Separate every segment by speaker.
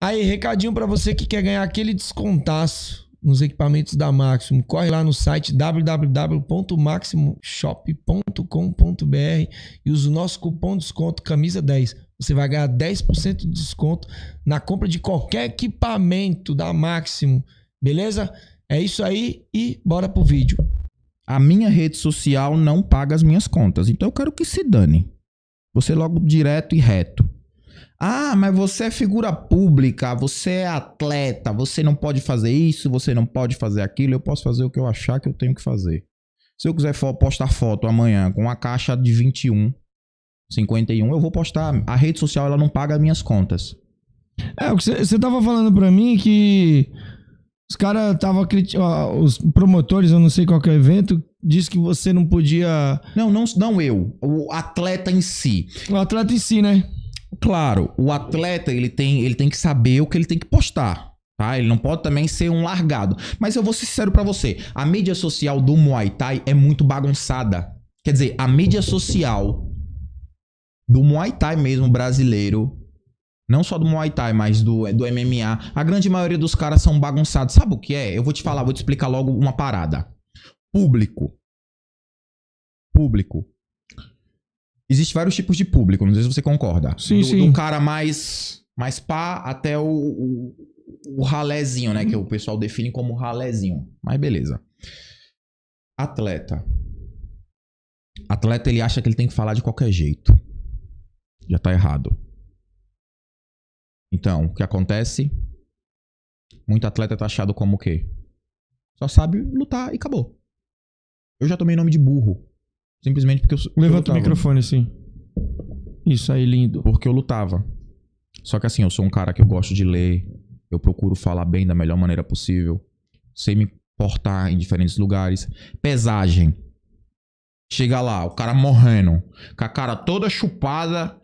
Speaker 1: Aí, recadinho para você que quer ganhar aquele descontaço nos equipamentos da Máximo, Corre lá no site www.maximoshop.com.br e usa o nosso cupom de desconto camisa 10. Você vai ganhar 10% de desconto na compra de qualquer equipamento da Máximo. beleza? É isso aí
Speaker 2: e bora pro vídeo. A minha rede social não paga as minhas contas, então eu quero que se dane. Você logo direto e reto. Ah, mas você é figura pública, você é atleta, você não pode fazer isso, você não pode fazer aquilo. Eu posso fazer o que eu achar que eu tenho que fazer. Se eu quiser postar foto amanhã com uma caixa de 21, 51, eu vou postar. A rede social ela não paga minhas contas.
Speaker 1: É, você tava falando pra mim que os caras tava Os promotores, eu não sei qual que é o evento, disse que você não podia. Não, não, não eu. O
Speaker 2: atleta em si. O atleta em si, né? Claro, o atleta ele tem, ele tem que saber o que ele tem que postar. Tá? Ele não pode também ser um largado. Mas eu vou ser sincero para você: a mídia social do Muay Thai é muito bagunçada. Quer dizer, a mídia social do Muay Thai mesmo brasileiro, não só do Muay Thai, mas do, do MMA, a grande maioria dos caras são bagunçados. Sabe o que é? Eu vou te falar, vou te explicar logo uma parada. Público. Público Existem vários tipos de público, não sei se você concorda. Sim, do, sim. Do cara mais, mais pá até o, o, o ralézinho, né? Que o pessoal define como ralézinho. Mas beleza. Atleta. Atleta, ele acha que ele tem que falar de qualquer jeito. Já tá errado. Então, o que acontece? Muito atleta tá achado como o quê? Só sabe lutar e acabou. Eu já tomei nome de burro. Simplesmente porque eu. Levanta o microfone assim. Isso aí, lindo. Porque eu lutava. Só que assim, eu sou um cara que eu gosto de ler, eu procuro falar bem da melhor maneira possível, sem me portar em diferentes lugares. Pesagem. Chega lá, o cara morrendo, com a cara toda chupada,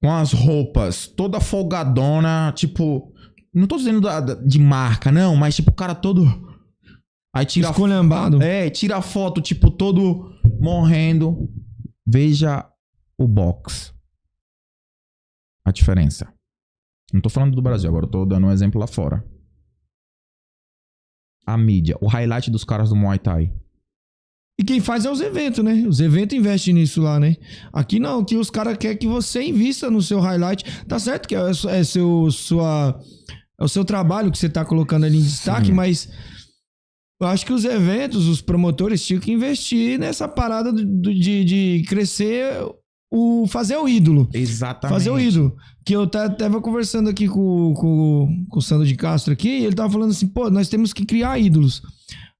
Speaker 2: com as roupas toda folgadona, tipo. Não tô dizendo da, de marca, não, mas tipo, o cara todo. Aí tira. Esculhambado. É, tira a foto, tipo, todo morrendo, veja o box. A diferença. Não estou falando do Brasil, agora estou dando um exemplo lá fora. A mídia, o highlight dos caras do Muay Thai.
Speaker 1: E quem faz é os eventos, né? Os eventos investem nisso lá, né? Aqui não, que os caras querem que você invista no seu highlight. Tá certo que é, é seu, sua, é o seu trabalho que você tá colocando ali em destaque, Sim. mas eu acho que os eventos, os promotores tinham que investir nessa parada de, de, de crescer o fazer o ídolo. Exatamente. Fazer o ídolo. Que eu estava conversando aqui com, com, com o Sandro de Castro aqui, ele estava falando assim, pô, nós temos que criar ídolos.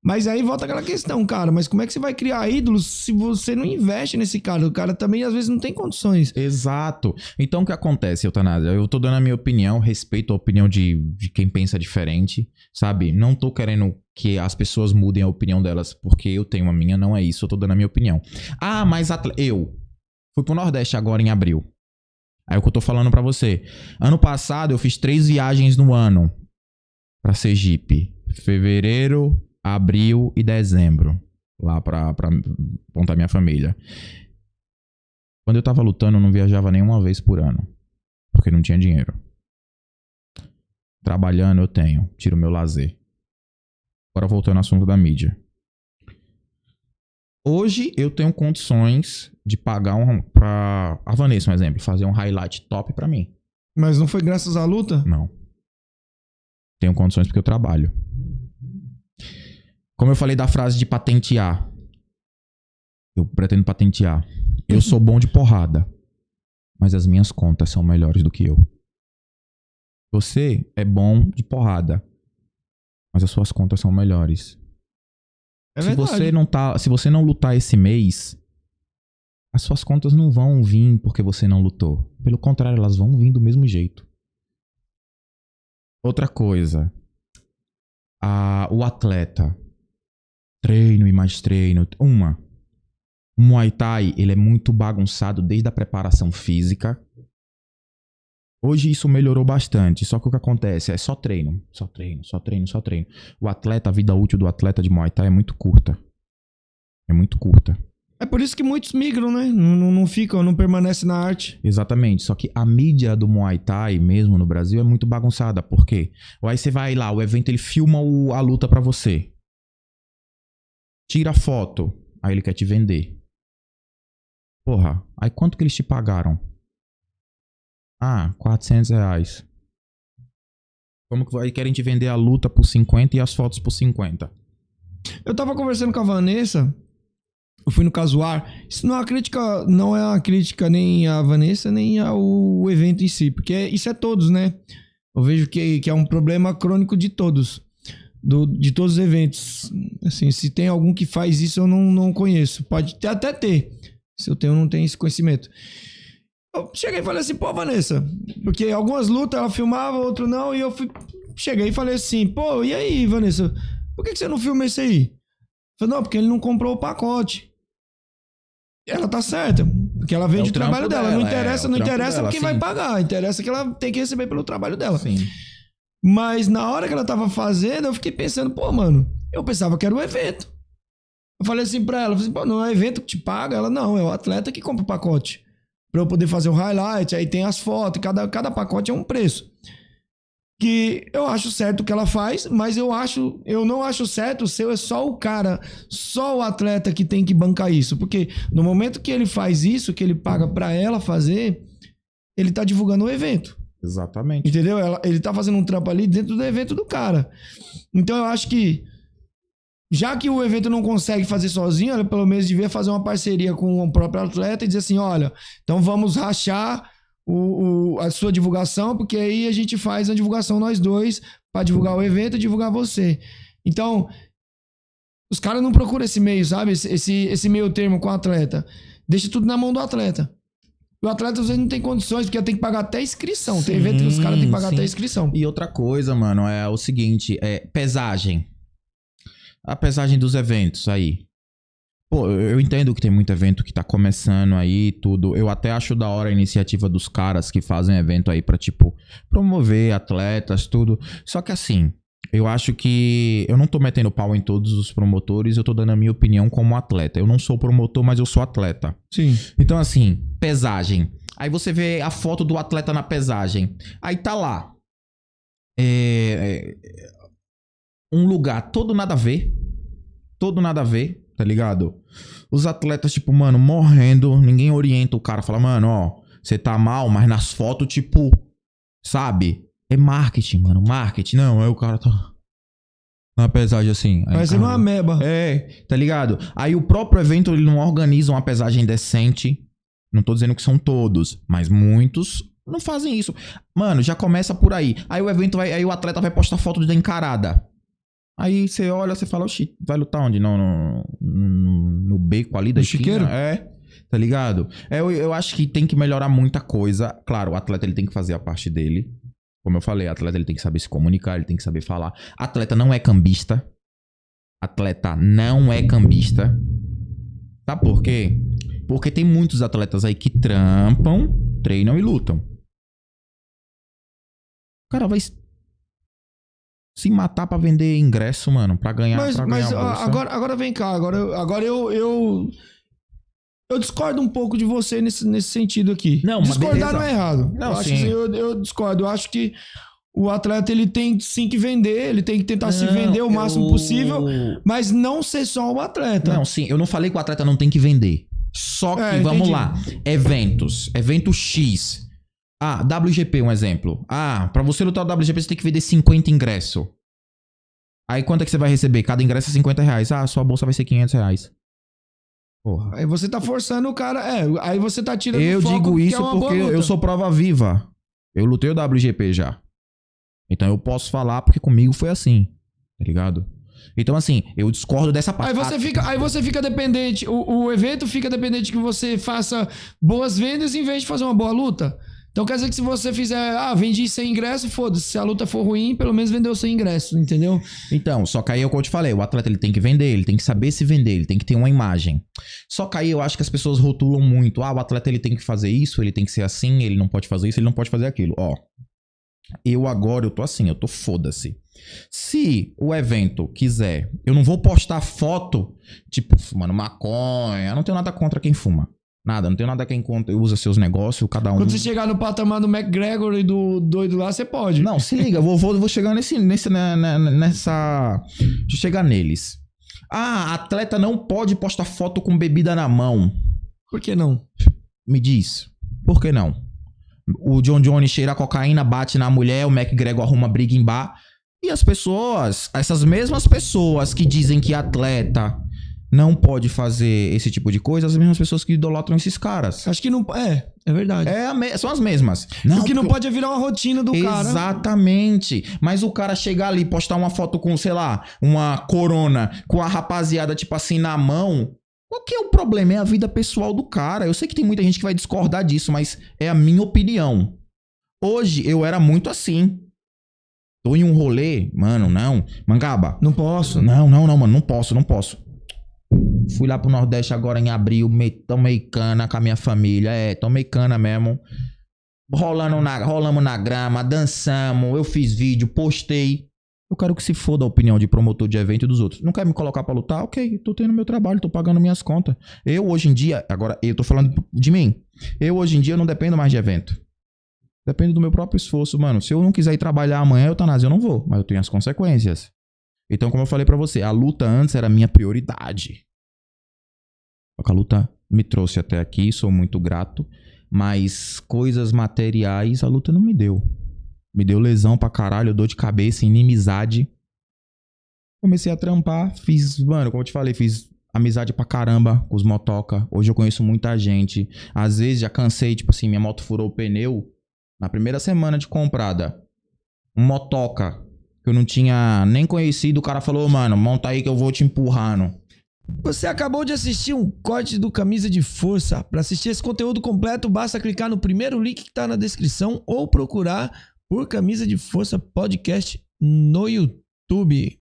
Speaker 1: Mas
Speaker 2: aí volta aquela questão, cara. Mas como é que você vai criar ídolos se você não investe nesse cara? O cara também, às vezes, não tem condições. Exato. Então, o que acontece, Eutanásia? Eu tô dando a minha opinião, respeito a opinião de, de quem pensa diferente, sabe? Não tô querendo que as pessoas mudem a opinião delas, porque eu tenho a minha, não é isso. Eu tô dando a minha opinião. Ah, mas eu fui pro Nordeste agora em abril. Aí é o que eu tô falando para você. Ano passado, eu fiz três viagens no ano para Sergipe. Fevereiro, abril e dezembro, lá pra, pra montar minha família. Quando eu tava lutando, eu não viajava nenhuma vez por ano, porque não tinha dinheiro. Trabalhando eu tenho, tiro meu lazer. Agora voltando ao assunto da mídia. Hoje eu tenho condições de pagar um pra a Vanessa, um exemplo, fazer um highlight top para mim.
Speaker 1: Mas não foi graças
Speaker 2: à luta? Não. Tenho condições porque eu trabalho. Como eu falei da frase de patentear. Eu pretendo patentear. Eu sou bom de porrada. Mas as minhas contas são melhores do que eu. Você é bom de porrada. Mas as suas contas são melhores. É se você não tá, se você não lutar esse mês, as suas contas não vão vir porque você não lutou. Pelo contrário, elas vão vir do mesmo jeito. Outra coisa, a, o atleta treino e mais treino. Uma, Muay Thai, ele é muito bagunçado desde a preparação física. Hoje isso melhorou bastante, só que o que acontece é só treino, só treino, só treino, só treino. O atleta, a vida útil do atleta de Muay Thai é muito curta. É muito curta.
Speaker 1: É por isso que muitos migram, né? Não, não, não
Speaker 2: ficam, não permanecem na arte. Exatamente. Só que a mídia do Muay Thai, mesmo no Brasil, é muito bagunçada. Por quê? Aí você vai lá, o evento ele filma o, a luta para você. Tira foto. Aí ele quer te vender. Porra, aí quanto que eles te pagaram? Ah, 400 reais. Como que aí querem te vender a luta por 50 e as fotos por 50?
Speaker 1: Eu tava conversando com a Vanessa. Eu fui no Casuar. Isso não é uma crítica, não é uma crítica nem a Vanessa, nem ao evento em si. Porque isso é todos, né? Eu vejo que, que é um problema crônico de todos do, de todos os eventos. Assim, se tem algum que faz isso, eu não, não conheço. Pode ter, até ter. Se eu tenho, não tenho esse conhecimento. Eu cheguei e falei assim, pô, Vanessa. Porque algumas lutas ela filmava, outro não. E eu fui, cheguei e falei assim, pô, e aí, Vanessa? Por que, que você não filma esse aí? Eu falei, não, porque ele não comprou o pacote. Ela tá certa, porque ela vende é o, o trabalho dela. dela. Não é, interessa, é, não interessa dela, quem sim. vai pagar. Interessa que ela tem que receber pelo trabalho dela. Sim. Mas na hora que ela tava fazendo, eu fiquei pensando, pô, mano, eu pensava que era um evento. Eu falei assim pra ela, assim, pô, não é evento que te paga? Ela, não, é o atleta que compra o pacote. Pra eu poder fazer o highlight, aí tem as fotos, cada, cada pacote é um preço. Que eu acho certo o que ela faz, mas eu acho, eu não acho certo o seu, é só o cara, só o atleta que tem que bancar isso. Porque no momento que ele faz isso, que ele paga pra ela fazer, ele tá divulgando o evento.
Speaker 2: Exatamente.
Speaker 1: Entendeu? Ela, ele tá fazendo um trampo ali dentro do evento do cara. Então eu acho que. Já que o evento não consegue fazer sozinho, ela pelo menos devia fazer uma parceria com o próprio atleta e dizer assim: olha, então vamos rachar o, o, a sua divulgação, porque aí a gente faz a divulgação nós dois para divulgar o evento e divulgar você. Então, os caras não procuram esse meio, sabe? Esse, esse, esse meio termo com o atleta. Deixa tudo na mão do atleta o atleta às vezes não tem condições, porque tem que pagar até inscrição. Sim, tem evento que os caras têm que pagar sim. até inscrição.
Speaker 2: E outra coisa, mano, é o seguinte: é pesagem. A pesagem dos eventos aí. Pô, eu entendo que tem muito evento que tá começando aí tudo. Eu até acho da hora a iniciativa dos caras que fazem evento aí pra, tipo, promover atletas, tudo. Só que assim, eu acho que eu não tô metendo pau em todos os promotores, eu tô dando a minha opinião como atleta. Eu não sou promotor, mas eu sou atleta. Sim. Então, assim, pesagem. Aí você vê a foto do atleta na pesagem. Aí tá lá. É, é um lugar todo nada a ver. Todo nada a ver, tá ligado? Os atletas, tipo, mano, morrendo. Ninguém orienta o cara. Fala, mano, ó, você tá mal, mas nas fotos, tipo, sabe? É marketing, mano. Marketing. Não, é o cara tá. Na pesagem assim. Mas Parece é uma ameba. É, tá ligado? Aí o próprio evento ele não organiza uma pesagem decente. Não tô dizendo que são todos, mas muitos não fazem isso. Mano, já começa por aí. Aí o evento vai. Aí o atleta vai postar foto da encarada. Aí você olha, você fala, oxi, vai lutar onde? Não, no, no, no beco ali da no Chiqueiro? É, tá ligado? É, eu, eu acho que tem que melhorar muita coisa. Claro, o atleta ele tem que fazer a parte dele. Como eu falei, atleta ele tem que saber se comunicar, ele tem que saber falar. Atleta não é cambista. Atleta não é cambista. Sabe por quê? Porque tem muitos atletas aí que trampam, treinam e lutam. O cara vai se matar para vender ingresso, mano, para ganhar, mas, pra mas ganhar bolsa. agora
Speaker 1: agora vem cá, agora agora eu, eu eu discordo um pouco de você nesse, nesse sentido aqui. Não, Discordar não é errado. Não, eu, sim. eu, eu discordo. Eu acho que o atleta ele tem sim que vender, ele tem que tentar não, se vender o máximo eu... possível, mas não
Speaker 2: ser só um atleta. Não, sim, eu não falei que o atleta não tem que vender. Só é, que, é, vamos lá, eventos, evento X. Ah, WGP, um exemplo. Ah, para você lutar o WGP, você tem que vender 50 ingressos. Aí quanto é que você vai receber? Cada ingresso é 50 reais. Ah, sua bolsa vai ser 500 reais.
Speaker 1: Porra. Aí você tá forçando o cara. É, aí você tá tirando o Eu digo isso é porque eu sou
Speaker 2: prova viva. Eu lutei o WGP já. Então eu posso falar porque comigo foi assim. Tá ligado? Então, assim, eu discordo dessa parte. Aí você fica, aí
Speaker 1: você fica dependente, o, o evento fica dependente que você faça boas vendas em vez de fazer uma boa luta. Então quer dizer que se você fizer, ah, vendi sem ingresso, foda-se, se
Speaker 2: a luta for ruim, pelo menos vendeu sem ingresso, entendeu? Então, só que aí é o que eu te falei, o atleta ele tem que vender, ele tem que saber se vender, ele tem que ter uma imagem. Só que aí eu acho que as pessoas rotulam muito, ah, o atleta ele tem que fazer isso, ele tem que ser assim, ele não pode fazer isso, ele não pode fazer aquilo. Ó, eu agora eu tô assim, eu tô foda-se. Se o evento quiser, eu não vou postar foto, tipo, fumando maconha, eu não tenho nada contra quem fuma. Nada, não tenho nada quem é conta, usa seus negócios, cada um. Quando você chegar no patamar do McGregor e do doido lá, você pode. Não, se liga, vou, vou, vou chegar nesse, nesse, né, né, né, nessa. Deixa eu chegar neles. Ah, atleta não pode postar foto com bebida na mão. Por que não? Me diz, por que não? O John Jones cheira cocaína, bate na mulher, o McGregor arruma briga em bar. E as pessoas, essas mesmas pessoas que dizem que atleta não pode fazer esse tipo de coisa, as mesmas pessoas que idolatram esses caras. Acho que não. É, é verdade. É me... são as mesmas. Não, o que não pode é virar uma rotina do Exatamente. cara. Exatamente. Mas o cara chegar ali, postar uma foto com, sei lá, uma corona, com a rapaziada, tipo assim, na mão. Qual que é o problema? É a vida pessoal do cara. Eu sei que tem muita gente que vai discordar disso, mas é a minha opinião. Hoje eu era muito assim. Tô em um rolê, mano, não. Mangaba. Não posso. Não, não, não, mano, não posso, não posso. Fui lá pro Nordeste agora em abril, tomei cana com a minha família. É, tomei cana mesmo. Rolando na, rolamos na grama, dançamos, eu fiz vídeo, postei. Eu quero que se foda a opinião de promotor de evento e dos outros. Não quer me colocar pra lutar? Ok, tô tendo meu trabalho, tô pagando minhas contas. Eu hoje em dia, agora eu tô falando de mim. Eu hoje em dia não dependo mais de evento. dependo do meu próprio esforço, mano. Se eu não quiser ir trabalhar amanhã, eu tá eu não vou, mas eu tenho as consequências. Então, como eu falei para você, a luta antes era minha prioridade. A luta me trouxe até aqui, sou muito grato, mas coisas materiais a luta não me deu. Me deu lesão pra caralho, dor de cabeça, inimizade. Comecei a trampar, fiz, mano, como eu te falei, fiz amizade pra caramba com os motoca. Hoje eu conheço muita gente. Às vezes já cansei, tipo assim, minha moto furou o pneu na primeira semana de comprada. Um motoca que eu não tinha nem conhecido, o cara falou, mano, monta aí que eu vou te empurrando.
Speaker 1: Você acabou de assistir um corte do Camisa de Força. Para assistir esse conteúdo completo, basta clicar no primeiro link que está na descrição ou procurar por Camisa de Força Podcast no YouTube.